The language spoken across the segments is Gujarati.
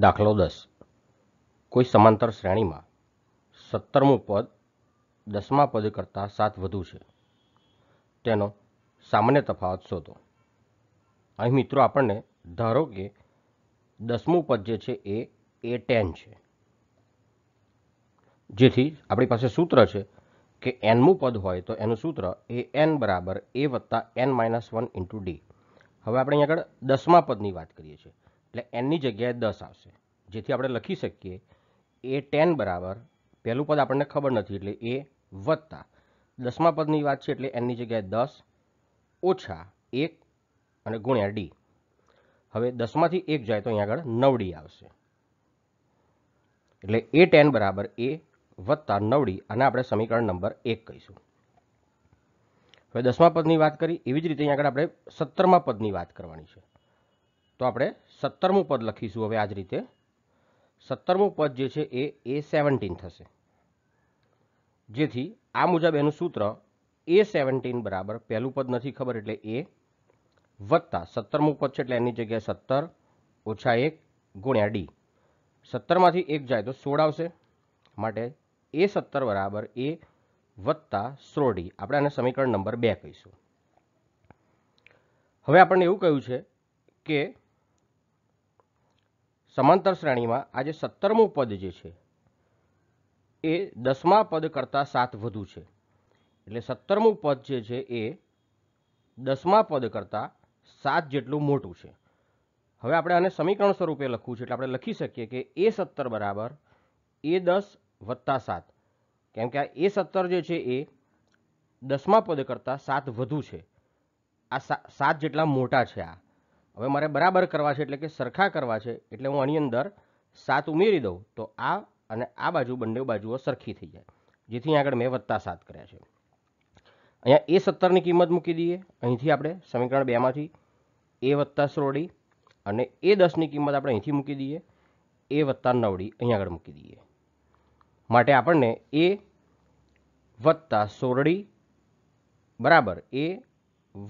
દાખલો દસ કોઈ સમાંતર શ્રેણીમાં સત્તરમું પદ દસમા પદ કરતાં સાત વધુ છે તેનો સામાન્ય તફાવત શોધો અહીં મિત્રો આપણને ધારો કે દસમું પદ જે છે એ એ ટેન છે જેથી આપણી પાસે સૂત્ર છે કે એનમું પદ હોય તો એનું સૂત્ર એ એન બરાબર એ વત્તા N minus one into D હવે આપણે અહીં આગળ દસમા પદની વાત કરીએ છીએ એટલે એનની જગ્યાએ દસ આવશે જેથી આપણે લખી શકીએ એ ટેન બરાબર પહેલું પદ આપણને ખબર નથી એટલે એ વત્તા દસમા પદની વાત છે એટલે એનની જગ્યાએ દસ ઓછા એક અને ગુણ્યા ડી હવે દસમાંથી એક જાય તો અહીં આગળ નવડી આવશે એટલે એ ટેન બરાબર એ વત્તા નવડી અને આપણે સમીકરણ નંબર એક કહીશું હવે દસમા પદની વાત કરી એવી જ રીતે અહીંયા આગળ આપણે સત્તરમા પદની વાત કરવાની છે તો આપણે સત્તરમું પદ લખીશું હવે આ જ રીતે સત્તરમું પદ જે છે એ એ સેવન્ટીન થશે જેથી આ મુજબ એનું સૂત્ર એ સેવન્ટીન બરાબર પહેલું પદ નથી ખબર એટલે એ વત્તા સત્તરમું પદ છે એટલે એની જગ્યાએ સત્તર ઓછા એક ગુણ્યા ડી સત્તરમાંથી એક જાય તો સોળ આવશે માટે એ સત્તર બરાબર એ વત્તા સોળ આપણે આને સમીકરણ નંબર બે કહીશું હવે આપણને એવું કહ્યું છે કે સમાંતર શ્રેણીમાં આજે સત્તરમું પદ જે છે એ દસમા પદ કરતાં સાત વધુ છે એટલે સત્તરમું પદ જે છે એ દસમા પદ કરતાં સાત જેટલું મોટું છે હવે આપણે આને સમીકરણ સ્વરૂપે લખવું છે એટલે આપણે લખી શકીએ કે એ સત્તર બરાબર એ દસ વત્તા સાત કેમ કે આ એ સત્તર જે છે એ દસમા પદ કરતાં સાત વધુ છે આ સાત જેટલા મોટા છે આ હવે મારે બરાબર કરવા છે એટલે કે સરખા કરવા છે એટલે હું આની અંદર સાત ઉમેરી દઉં તો આ અને આ બાજુ બંને બાજુઓ સરખી થઈ જાય જેથી આગળ મેં વત્તા સાત કર્યા છે અહીંયા એ સત્તરની કિંમત મૂકી દઈએ અહીંથી આપણે સમીકરણ બેમાંથી એ વત્તા સોળી અને એ દસની કિંમત આપણે અહીંથી મૂકી દઈએ એ વત્તા નવડી અહીં આગળ મૂકી દઈએ માટે આપણને એ વત્તા સોરડી બરાબર એ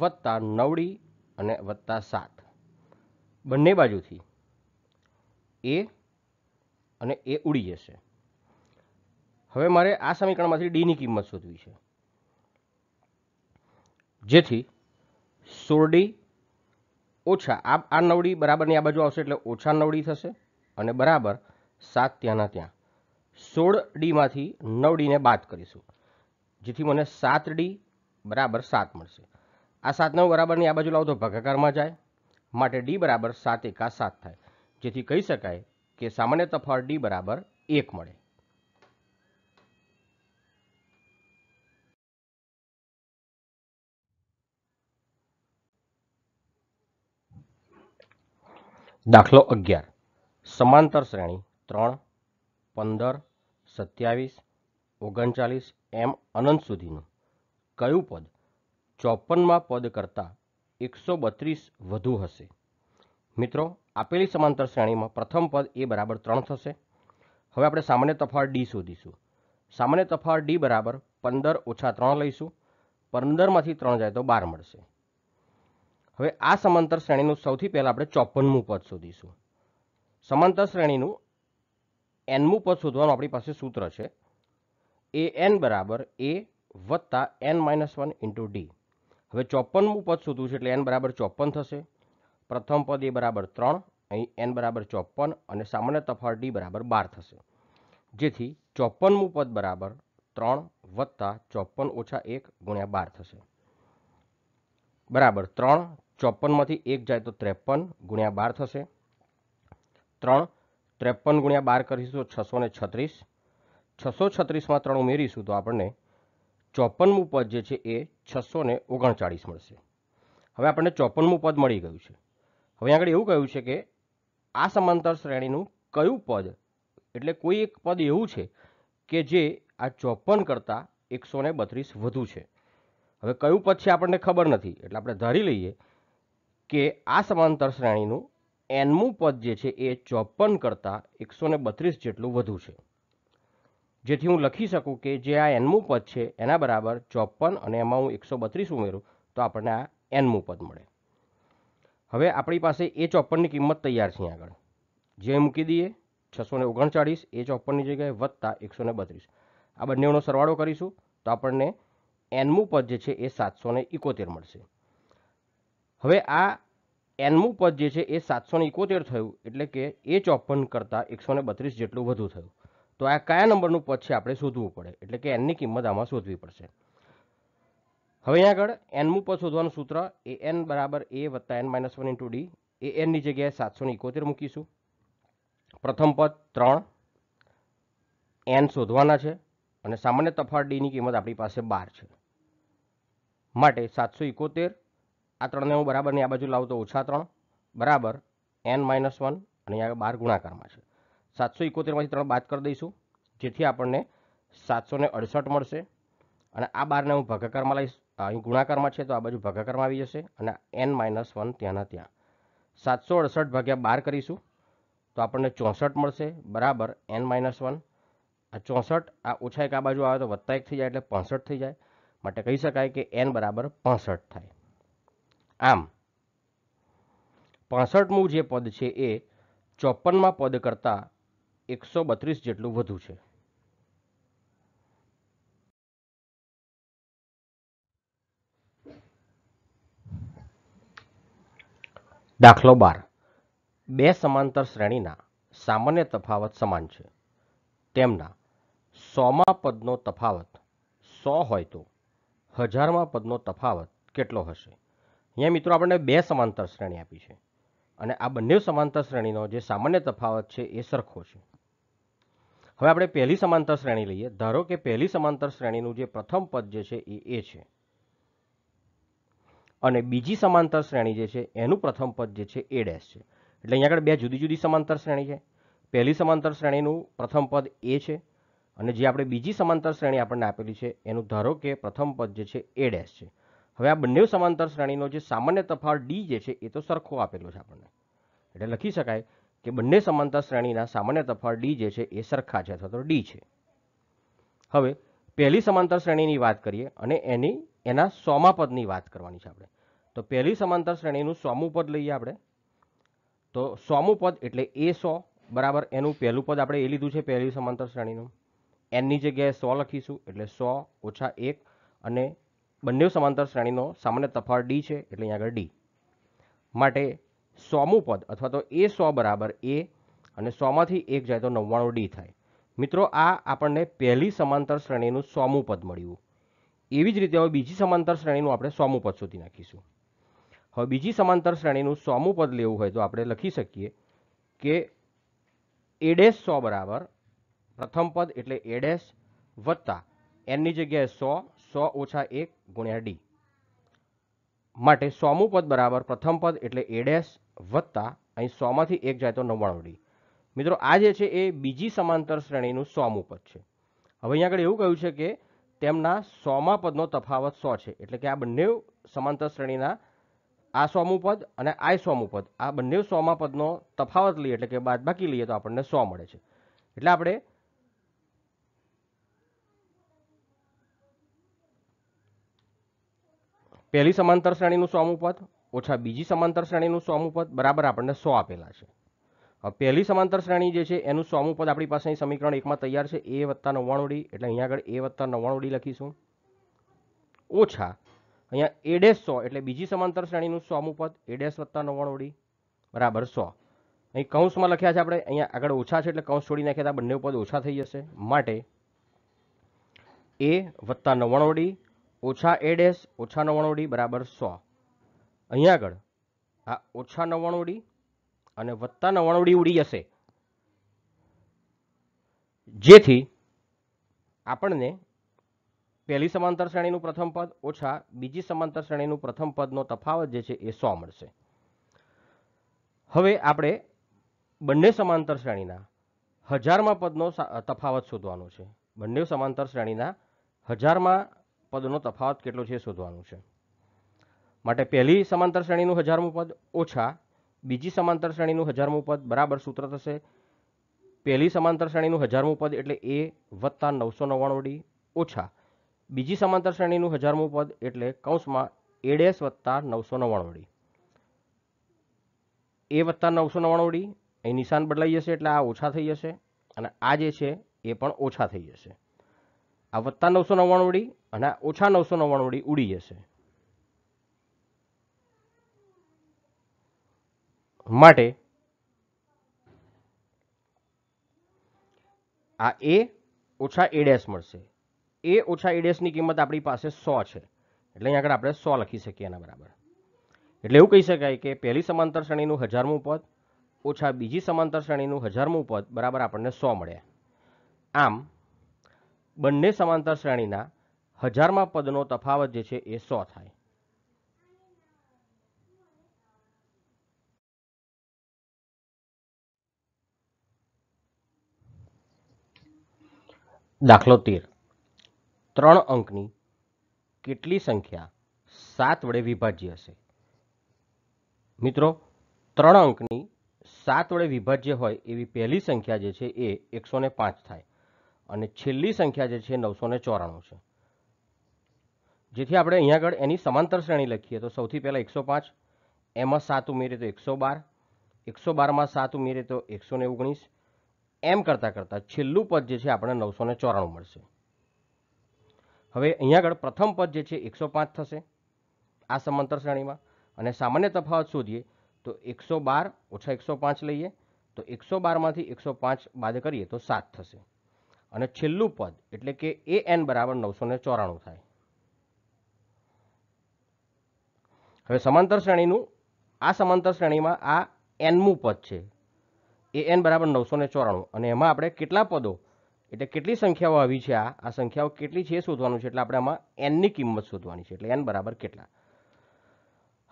વત્તા નવડી અને વત્તા સાત બંને બાજુથી એ અને એ ઉડી જશે હવે મારે આ સમીકરણમાંથી ડીની કિંમત શોધવી છે જેથી સોરડી ઓછા આ આ નવડી બરાબરની આ બાજુ આવશે એટલે ઓછા નવડી થશે અને બરાબર સાત ત્યાંના ત્યાં સોળ ડીમાંથી નવડીને બાદ કરીશું જેથી મને સાત ડી બરાબર સાત મળશે આ સાત નવ બરાબરની આ બાજુ લાવો તો ભાગાકારમાં જાય માટે ડી બરાબર સાત એકા સાત થાય જેથી કહી શકાય કે સામાન્ય તફાવત ડી બરાબર એક મળે દાખલો અગિયાર સમાંતર શ્રેણી ત્રણ પંદર સત્યાવીસ ઓગણચાલીસ એમ અનંત સુધીનું કયું પદ ચોપનમાં પદ કરતાં એકસો બત્રીસ વધુ હશે મિત્રો આપેલી સમાંતર શ્રેણીમાં પ્રથમ પદ એ બરાબર ત્રણ થશે હવે આપણે સામાન્ય તફાળ ડી શોધીશું સામાન્ય તફાવત ડી બરાબર પંદર ઓછા ત્રણ લઈશું પંદરમાંથી ત્રણ જાય તો બાર મળશે હવે આ સમાંતર શ્રેણીનું સૌથી પહેલાં આપણે ચોપનમું પદ શોધીશું સમાંતર શ્રેણીનું એનમું પદ શોધવાનું આપણી પાસે સૂત્ર છે એ એન બરાબર એ વત્તા N minus one into D હવે ચોપનમું પદ શોધવું છે એટલે એન બરાબર ચોપન થશે પ્રથમ પદ એ બરાબર ત્રણ અહીં એન બરાબર ચોપન અને સામાન્ય તફાવત ડી બરાબર બાર થશે જેથી ચોપનમું પદ બરાબર ત્રણ વત્તા ચોપન ઓછા એક ગુણ્યા બાર થશે બરાબર ત્રણ ચોપનમાંથી એક જાય તો ત્રેપન ગુણ્યા બાર થશે ત્રણ ત્રેપન ગુણ્યા બાર કરીશું તો છસો ને છત્રીસ છસો છત્રીસમાં ત્રણ ઉમેરીશું તો આપણને ચોપનમું પદ જે છે એ છસો ને ઓગણચાળીસ મળશે હવે આપણને ચોપનમું પદ મળી ગયું છે હવે આગળ એવું કહ્યું છે કે આ સમાંતર શ્રેણીનું કયું પદ એટલે કોઈ એક પદ એવું છે કે જે આ ચોપન કરતાં એકસો ને બત્રીસ વધુ છે હવે કયું પદ છે આપણને ખબર નથી એટલે આપણે ધારી લઈએ કે આ સમાંતર શ્રેણીનું એનમું પદ જે છે એ ચોપન કરતાં એકસો ને બત્રીસ જેટલું વધુ છે જેથી હું લખી શકું કે જે આ એનમું પદ છે એના બરાબર ચોપન અને એમાં હું એકસો બત્રીસ ઉમેરું તો આપણને આ એનમું પદ મળે હવે આપણી પાસે એ ચોપનની કિંમત તૈયાર છે આગળ જે મૂકી દઈએ છસો ને ઓગણચાળીસ એ ચોપનની જગ્યાએ વધતા એકસો ને બત્રીસ આ બંનેનો સરવાળો કરીશું તો આપણને એનમું પદ જે છે એ સાતસો ને ઇકોતેર મળશે હવે આ એનમું પદ જે છે એ સાતસો ને ઇકોતેર થયું એટલે કે એ ચોપન કરતાં એકસો ને બત્રીસ જેટલું વધુ થયું તો આ કયા નંબરનું પદ છે આપણે શોધવું પડે એટલે કે એનની કિંમત આમાં શોધવી પડશે હવે અહીં આગળ એનમું પદ શોધવાનું સૂત્ર એ એન બરાબર એ વત્તા N minus one into D A એનની જગ્યાએ સાતસો ને ઇકોતેર મૂકીશું પ્રથમ પદ ત્રણ એન શોધવાના છે અને સામાન્ય તફાવત ડીની કિંમત આપણી પાસે બાર છે માટે સાતસો ઇકોતેર આ ત્રણને હું બરાબરની આ બાજુ લાવું તો ઓછા ત્રણ બરાબર એન માઇનસ વન અને અહીંયા બાર ગુણાકારમાં છે સાતસો ઇકોતેરમાંથી ત્રણ બાદ કરી દઈશું જેથી આપણને સાતસો ને અડસઠ મળશે અને આ બારને હું ભાગાકારમાં લઈશ અહીં ગુણાકારમાં છે તો આ બાજુ ભાગાકારમાં આવી જશે અને એન માઇનસ વન ત્યાંના ત્યાં સાતસો અડસઠ ભાગ્યા બાર કરીશું તો આપણને ચોસઠ મળશે બરાબર એન માઇનસ વન આ ચોસઠ આ ઓછા એક આ બાજુ આવે તો વત્તા એક થઈ જાય એટલે પાસઠ થઈ જાય માટે કહી શકાય કે એન બરાબર પાસઠ થાય આમ પાસઠમું જે પદ છે એ ચોપનમાં પદ કરતાં એકસો બત્રીસ જેટલું વધુ છે દાખલો બાર બે સમાંતર શ્રેણીના સામાન્ય તફાવત સમાન છે તેમના સોમાં પદનો તફાવત સો હોય તો હજારમાં પદનો તફાવત કેટલો હશે અહીંયા મિત્રો આપણને બે સમાંતર શ્રેણી આપી છે અને આ બંને સમાંતર શ્રેણીનો જે સામાન્ય તફાવત છે એ સરખો છે હવે આપણે પહેલી સમાંતર શ્રેણી લઈએ ધારો કે પહેલી સમાંતર શ્રેણીનું જે પ્રથમ પદ જે છે એ એ છે અને બીજી સમાંતર શ્રેણી જે છે એનું પ્રથમ પદ જે છે એ ડેશ છે એટલે અહીંયા આગળ બે જુદી જુદી સમાંતર શ્રેણી છે પહેલી સમાંતર શ્રેણીનું પ્રથમ પદ એ છે અને જે આપણે બીજી સમાંતર શ્રેણી આપણને આપેલી છે એનું ધારો કે પ્રથમ પદ જે છે એ ડેશ છે હવે આ બંને સમાંતર શ્રેણીનો જે સામાન્ય તફાવત ડી જે છે એ તો સરખો આપેલો છે આપણને એટલે લખી શકાય કે બંને સમાનતા શ્રેણીના સામાન્ય તફાવત ડી જે છે એ સરખા છે અથવા તો ડી છે હવે પહેલી સમાંતર શ્રેણીની વાત કરીએ અને એની એના સોમા પદની વાત કરવાની છે આપણે તો પહેલી સમાંતર શ્રેણીનું સોમું પદ લઈએ આપણે તો સોમું પદ એટલે એ સો બરાબર એનું પહેલું પદ આપણે એ લીધું છે પહેલી સમાંતર શ્રેણીનું એનની જગ્યાએ સો લખીશું એટલે સો ઓછા એક અને બંને સમાંતર શ્રેણીનો સામાન્ય તફાવત ડી છે એટલે અહીંયા આગળ ડી માટે સોમું પદ અથવા તો એ સો બરાબર એ અને સોમાંથી એક જાય તો નવ્વાણું ડી થાય મિત્રો આ આપણને પહેલી સમાંતર શ્રેણીનું સોમું પદ મળ્યું એવી જ રીતે હવે બીજી સમાંતર શ્રેણીનું આપણે સોમું પદ શોધી નાખીશું હવે બીજી સમાંતર શ્રેણીનું સોમું પદ લેવું હોય તો આપણે લખી શકીએ કે એડેસ સો બરાબર પ્રથમ પદ એટલે એડેસ વત્તા એનની જગ્યાએ સો સો ઓછા એક ગુણ્યા ડી માટે સોમું પદ બરાબર પ્રથમ પદ એટલે એડેસ વત્તા અહીં સોમાંથી એક જાય તો નવ્વાણું મિત્રો આ જે છે એ બીજી સમાંતર શ્રેણીનું સોમું પદ છે હવે અહીંયા આગળ એવું કહ્યું છે કે તેમના સોમા પદનો તફાવત સો છે એટલે કે આ બંને સમાંતર શ્રેણીના આ સોમું પદ અને આ સોમું પદ આ બંને સોમા પદનો તફાવત લઈએ એટલે કે બાદબાકી લઈએ તો આપણને સો મળે છે એટલે આપણે પહેલી સમાંતર શ્રેણીનું સોમું પદ ઓછા બીજી સમાંતર શ્રેણીનું સોમું બરાબર આપણને સો આપેલા છે પહેલી સમાંતર શ્રેણી જે છે એનું સ્વમુપદ આપણી પાસે સમીકરણ એકમાં તૈયાર છે એ વત્તા નવ્વાણું એટલે અહીંયા આગળ એ વત્તા નવ્વાણું લખીશું ઓછા અહીંયા એડેસ સો એટલે બીજી સમાંતર શ્રેણીનું સોમું પદ વત્તા નવ્વાણું બરાબર સો અહીં કૌંસમાં લખ્યા છે આપણે અહીંયા આગળ ઓછા છે એટલે કૌંસ છોડી નાખ્યા હતા બંને પદ ઓછા થઈ જશે માટે એ વત્તા નવ્વાણું ઓછા એ ઓછા નવ્વાણું બરાબર સો અહીંયા આગળ આ ઓછા નવ્વાણું ઉડી અને વત્તા નવ્વાણું ઉડી ઉડી જશે જેથી આપણને પહેલી સમાંતર શ્રેણીનું પ્રથમ પદ ઓછા બીજી સમાંતર શ્રેણીનું પ્રથમ પદનો તફાવત જે છે એ સો મળશે હવે આપણે બંને સમાંતર શ્રેણીના હજારમાં પદનો તફાવત શોધવાનો છે બંને સમાંતર શ્રેણીના હજારમાં પદનો તફાવત કેટલો છે એ શોધવાનું છે માટે પહેલી સમાંતર શ્રેણીનું હજારમું પદ ઓછા બીજી સમાંતર શ્રેણીનું હજારમું પદ બરાબર સૂત્ર થશે પહેલી સમાંતર શ્રેણીનું હજારમું પદ એટલે એ વત્તા નવસો નવ્વાણુંડી ઓછા બીજી સમાંતર શ્રેણીનું હજારમું પદ એટલે કૌંસમાં એડેસ વત્તા નવસો નવ્વાણુંડી એ વત્તા નવસો નવ્વાણુંડી ડી અહીં નિશાન બદલાઈ જશે એટલે આ ઓછા થઈ જશે અને આ જે છે એ પણ ઓછા થઈ જશે આ વત્તા નવસો નવ્વાણું અને ઓછા નવસો નવ્વાણુંડી ઉડી જશે માટે આ એ ઓછા એ મળશે એ ઓછા એ કિંમત આપણી પાસે સો છે એટલે અહીંયા આગળ આપણે સો લખી શકીએ એના બરાબર એટલે એવું કહી શકાય કે પહેલી સમાંતર શ્રેણીનું હજારમું પદ ઓછા બીજી સમાંતર શ્રેણીનું હજારમું પદ બરાબર આપણને સો મળ્યા આમ બંને સમાંતર શ્રેણીના હજારમાં પદનો તફાવત જે છે એ સો થાય દાખલો તેર ત્રણ અંકની કેટલી સંખ્યા સાત વડે વિભાજ્ય હશે મિત્રો ત્રણ અંકની સાત વડે વિભાજ્ય હોય એવી પહેલી સંખ્યા જે છે એ એકસો ને પાંચ થાય અને છેલ્લી સંખ્યા જે છે નવસો ને ચોરાણું છે જેથી આપણે અહીંયા આગળ એની સમાંતર શ્રેણી લખીએ તો સૌથી પહેલાં એકસો પાંચ એમાં સાત ઉમેરીએ તો એકસો બાર એકસો બારમાં સાત ઉમેરીએ તો એકસો ને ઓગણીસ એમ કરતાં કરતાં છેલ્લું પદ જે છે આપણને નવસો ને ચોરાણું મળશે હવે અહીંયા આગળ પ્રથમ પદ જે છે એકસો પાંચ થશે આ સમાંતર શ્રેણીમાં અને સામાન્ય તફાવત શોધીએ તો એકસો બાર ઓછા એકસો પાંચ લઈએ તો એકસો બારમાંથી એકસો પાંચ બાદ કરીએ તો સાત થશે અને છેલ્લું પદ એટલે કે એ એન બરાબર નવસો ને ચોરાણું થાય હવે સમાંતર શ્રેણીનું આ સમાંતર શ્રેણીમાં આ એનમું પદ છે એ એન બરાબર નવસો ને ચોરાણું અને એમાં આપણે કેટલા પદો એટલે કેટલી સંખ્યાઓ આવી છે આ આ સંખ્યાઓ કેટલી છે એ શોધવાનું છે એટલે આપણે આમાં એનની કિંમત શોધવાની છે એટલે એન બરાબર કેટલા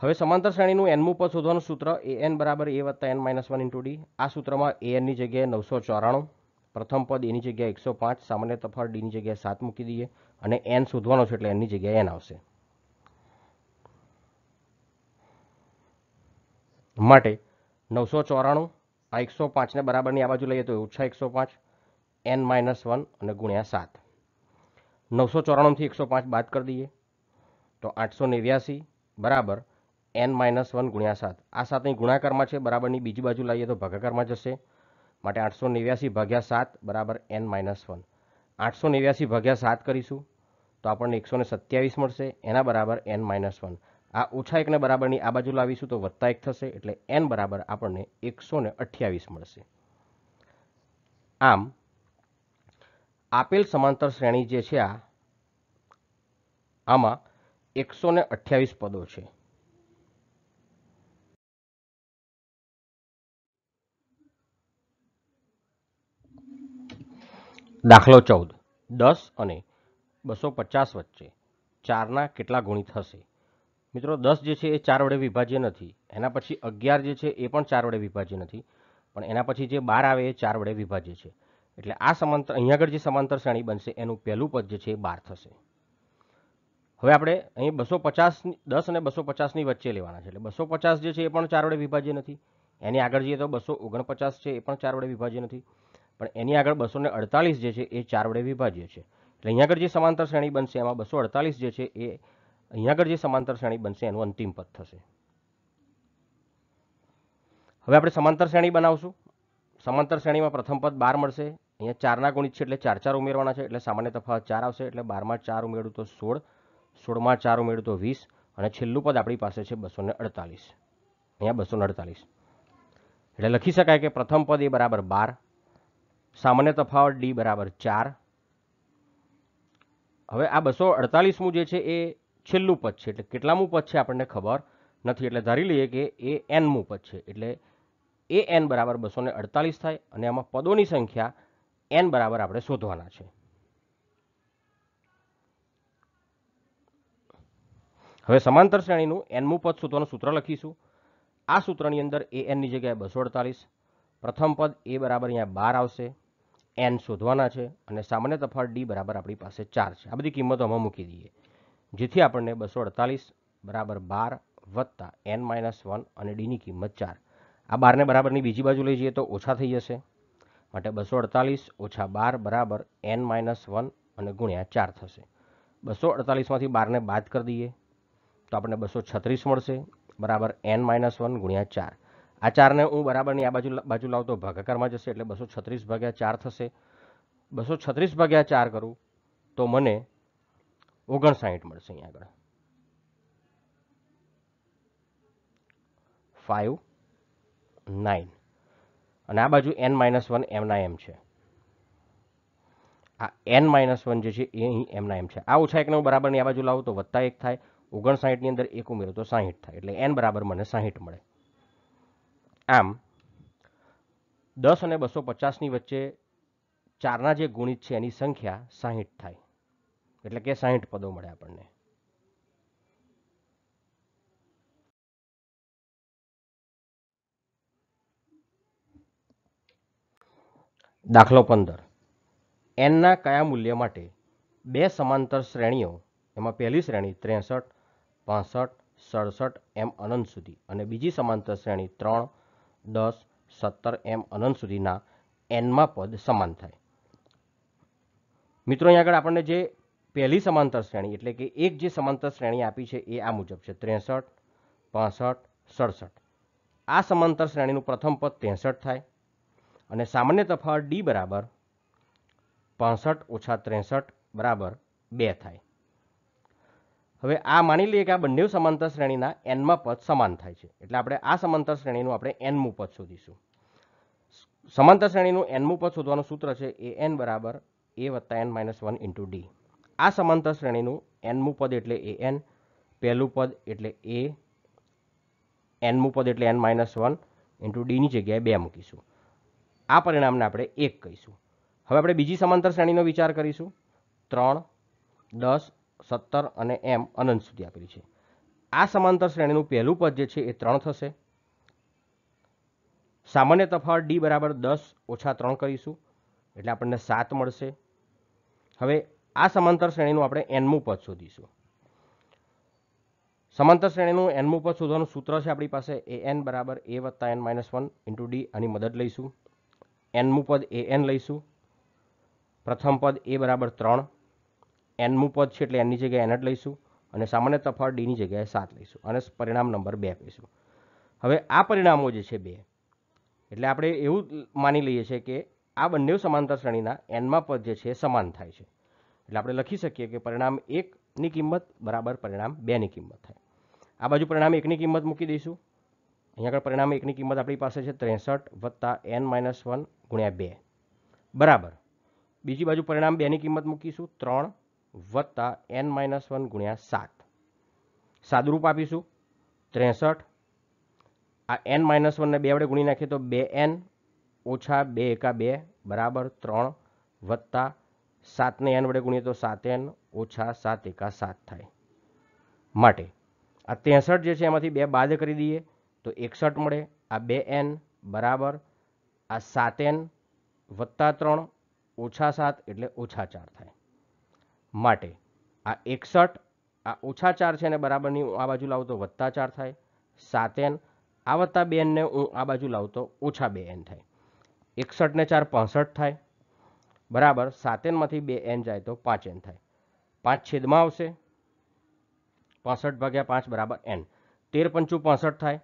હવે સમાંતર શ્રેણીનું એનમું પદ શોધવાનું સૂત્ર એ એન બરાબર એ વત્તા N minus one into D આ સૂત્રમાં એ એનની જગ્યાએ નવસો ચોરાણું પ્રથમ પદ એની જગ્યાએ એકસો પાંચ સામાન્ય તફાવત ડીની જગ્યાએ સાત મૂકી દઈએ અને એન શોધવાનો છે એટલે એનની જગ્યાએ એન આવશે માટે નવસો ચોરાણું આ એકસો પાંચને બરાબરની આ બાજુ લઈએ તો ઓછા એકસો પાંચ એન માઇનસ વન અને ગુણ્યા સાત નવસો ચોરાણુંથી એકસો પાંચ બાદ કરી દઈએ તો આઠસો નેવ્યાસી બરાબર એન માઇનસ વન ગુણ્યા સાત આ સાતની ગુણાકારમાં છે બરાબરની બીજી બાજુ લઈએ તો ભાગાકારમાં જશે માટે આઠસો નેવ્યાસી ભાગ્યા સાત બરાબર એન માઇનસ વન આઠસો નેવ્યાસી ભાગ્યા સાત કરીશું તો આપણને એકસો સત્યાવીસ મળશે એના બરાબર એન માઇનસ વન આ ઓછા એકને બરાબરની આ બાજુ લાવીશું તો વત્તા એક થશે એટલે એન બરાબર આપણને એકસો ને અઠ્યાવીસ મળશે આમ આપેલ સમાંતર શ્રેણી જે છે આ આમાં એકસો ને અઠ્યાવીસ પદો છે દાખલો ચૌદ દસ અને બસો પચાસ વચ્ચે ચારના કેટલા ગુણિત હશે મિત્રો દસ જે છે એ ચાર વડે વિભાજ્ય નથી એના પછી અગિયાર જે છે એ પણ ચાર વડે વિભાજ્ય નથી પણ એના પછી જે બાર આવે એ ચાર વડે વિભાજ્ય છે એટલે આ સમાંતર અહીં આગળ જે સમાંતર શ્રેણી બનશે એનું પહેલું પદ જે છે એ બાર થશે હવે આપણે અહીં બસો પચાસની દસ અને બસો પચાસની વચ્ચે લેવાના છે એટલે બસો પચાસ જે છે એ પણ ચાર વડે વિભાજ્ય નથી એની આગળ જઈએ તો બસો ઓગણપચાસ છે એ પણ ચાર વડે વિભાજ્ય નથી પણ એની આગળ બસો ને અડતાલીસ જે છે એ ચાર વડે વિભાજ્ય છે એટલે અહીં આગળ જે સમાંતર શ્રેણી બનશે એમાં બસો અડતાલીસ જે છે એ અહીંયા આગળ જે સમાંતર શ્રેણી બનશે એનું અંતિમ પદ થશે હવે આપણે સમાંતર શ્રેણી બનાવશું સમાંતર શ્રેણીમાં પ્રથમ પદ બાર મળશે અહીંયા ચારના ગુણિત છે એટલે ચાર ચાર ઉમેરવાના છે એટલે સામાન્ય તફાવત ચાર આવશે એટલે બારમાં ચાર ઉમેર્યું તો સોળ સોળમાં ચાર ઉમેર્યું તો વીસ અને છેલ્લું પદ આપણી પાસે છે બસો ને અડતાલીસ અહીંયા બસો ને અડતાલીસ એટલે લખી શકાય કે પ્રથમ પદ એ બરાબર બાર સામાન્ય તફાવત ડી બરાબર ચાર હવે આ બસો અડતાલીસમું જે છે એ છેલ્લું પદ છે એટલે કેટલામું પદ છે આપણને ખબર નથી એટલે ધારી લઈએ કે એ એનમું પદ છે એટલે એ એન બરાબર બસો થાય અને આમાં પદોની સંખ્યા એન બરાબર આપણે શોધવાના છે હવે સમાંતર શ્રેણીનું એનમું પદ શોધવાનું સૂત્ર લખીશું આ સૂત્રની અંદર એ એનની જગ્યાએ બસો અડતાલીસ પ્રથમ પદ એ બરાબર અહીંયા બાર આવશે એન શોધવાના છે અને સામાન્ય તફાવત ડી બરાબર આપણી પાસે ચાર છે આ બધી કિંમતો આમાં મૂકી દઈએ જેથી આપણને બસો અડતાલીસ બરાબર બાર વત્તા એન માઇનસ વન અને ડીની કિંમત ચાર આ બારને બરાબરની બીજી બાજુ લઈ જઈએ તો ઓછા થઈ જશે માટે બસો અડતાલીસ ઓછા બાર બરાબર એન માઇનસ વન અને ગુણ્યા ચાર થશે બસો અડતાલીસમાંથી બારને બાદ કરી દઈએ તો આપણને બસો છત્રીસ મળશે બરાબર એન માઇનસ વન ગુણ્યા ચાર આ ચારને હું બરાબરની આ બાજુ બાજુ લાવતો ભાગાકારમાં જશે એટલે બસો છત્રીસ ભાગ્યા ચાર થશે બસો છત્રીસ ભાગ્યા ચાર કરું તો મને ઓગણસાઠ મળશે અહીંયા આગળ ફાઇવ નાઇન અને આ બાજુ એન માઇનસ વન એમના એમ છે આ એન માઇનસ વન જે છે એ અહીં એમના એમ છે આ ઓછા એકને હું બરાબરની આ બાજુ લાવું તો વત્તા એક થાય ઓગણસાઠની અંદર એક ઉમેરો તો સાહીઠ થાય એટલે એન બરાબર મને સાહીઠ મળે આમ દસ અને બસો પચાસની વચ્ચે ચારના જે ગુણિત છે એની સંખ્યા સાહીઠ થાય એટલે કે સાહીઠ પદો મળે આપણને દાખલો પંદર એનના કયા મૂલ્ય માટે બે સમાંતર શ્રેણીઓ એમાં પહેલી શ્રેણી ત્રેસઠ પાસઠ સડસઠ એમ અનંત સુધી અને બીજી સમાંતર શ્રેણી ત્રણ દસ સત્તર એમ અનંત સુધીના એનમાં પદ સમાન થાય મિત્રો અહીં આગળ આપણને જે પહેલી સમાંતર શ્રેણી એટલે કે એક જે સમાંતર શ્રેણી આપી છે એ આ મુજબ છે ત્રેસઠ પાસઠ સડસઠ આ સમાંતર શ્રેણીનું પ્રથમ પદ ત્રેસઠ થાય અને સામાન્ય તફાવત ડી બરાબર પાસઠ ઓછા ત્રેસઠ બરાબર બે થાય હવે આ માની લઈએ કે આ બંને સમાંતર શ્રેણીના એનમાં પદ સમાન થાય છે એટલે આપણે આ સમાંતર શ્રેણીનું આપણે એનમું પદ શોધીશું સમાંતર શ્રેણીનું એનમું પદ શોધવાનું સૂત્ર છે એ એન બરાબર એ વત્તા N minus one into D આ સમાંતર શ્રેણીનું એનમું પદ એટલે એ એન પહેલું પદ એટલે એ એનમું પદ એટલે એન માઇનસ વન ઇન્ટુ ડીની જગ્યાએ બે મૂકીશું આ પરિણામને આપણે એક કહીશું હવે આપણે બીજી સમાંતર શ્રેણીનો વિચાર કરીશું ત્રણ દસ સત્તર અને એમ અનંત સુધી આપેલી છે આ સમાંતર શ્રેણીનું પહેલું પદ જે છે એ ત્રણ થશે સામાન્ય તફાવત ડી બરાબર દસ ઓછા ત્રણ કરીશું એટલે આપણને સાત મળશે હવે આ સમાંતર શ્રેણીનું આપણે એનમું પદ શોધીશું સમાંતર શ્રેણીનું એનમું પદ શોધવાનું સૂત્ર છે આપણી પાસે એ એન બરાબર એ વત્તા N minus one into D આની મદદ લઈશું એનમું પદ એ એન લઈશું પ્રથમ પદ એ બરાબર ત્રણ એનમું પદ છે એટલે એનની જગ્યાએ એન જ લઈશું અને સામાન્ય તફાવત ડીની જગ્યાએ સાત લઈશું અને પરિણામ નંબર બે કહીશું હવે આ પરિણામો જે છે બે એટલે આપણે એવું માની લઈએ છીએ કે આ બંને સમાંતર શ્રેણીના એનમાં પદ જે છે સમાન થાય છે એટલે આપણે લખી શકીએ કે પરિણામ એકની કિંમત બરાબર પરિણામ બેની કિંમત થાય આ બાજુ પરિણામ એકની કિંમત મૂકી દઈશું અહીંયા આગળ પરિણામ એકની કિંમત આપણી પાસે છે ત્રેસઠ વત્તા એન માઇનસ વન ગુણ્યા બે બરાબર બીજી બાજુ પરિણામ બેની કિંમત મૂકીશું ત્રણ વત્તા એન માઇનસ વન ગુણ્યા સાત સાદુરૂપ આપીશું ત્રેસઠ આ એન માઇનસ વનને બે વડે ગુણી નાખીએ તો બે એન ઓછા બે એકા બે બરાબર ત્રણ વત્તા સાતને એન વડે ગુણીએ તો સાત એન ઓછા સાત એકા સાત થાય માટે આ ત્રેસઠ જે છે એમાંથી બે બાદ કરી દઈએ તો એકસઠ મળે આ બે એન બરાબર આ સાત એન વત્તા ત્રણ ઓછા સાત એટલે ઓછા ચાર થાય માટે આ એકસઠ આ ઓછા ચાર છે ને બરાબરની હું આ બાજુ લાવું તો વત્તા ચાર થાય સાત એન આ વત્તા બે એનને હું આ બાજુ લાવું તો ઓછા બે એન થાય એકસઠને ચાર પાસઠ થાય બરાબર સાતેનમાંથી બે એન જાય તો પાંચ એન થાય પાંચ છેદમાં આવશે પાસઠ ભાગ્યા પાંચ બરાબર એન તેર પંચું પાસઠ થાય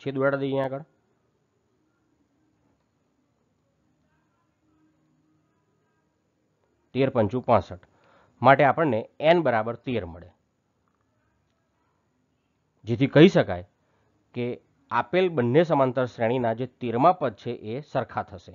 છેદ ઉડાડી દઈએ આગળ તેર પંચું પાસઠ માટે આપણને એન બરાબર તેર મળે જેથી કહી શકાય કે આપેલ બંને સમાંતર શ્રેણીના જે તેરમા પદ છે એ સરખા થશે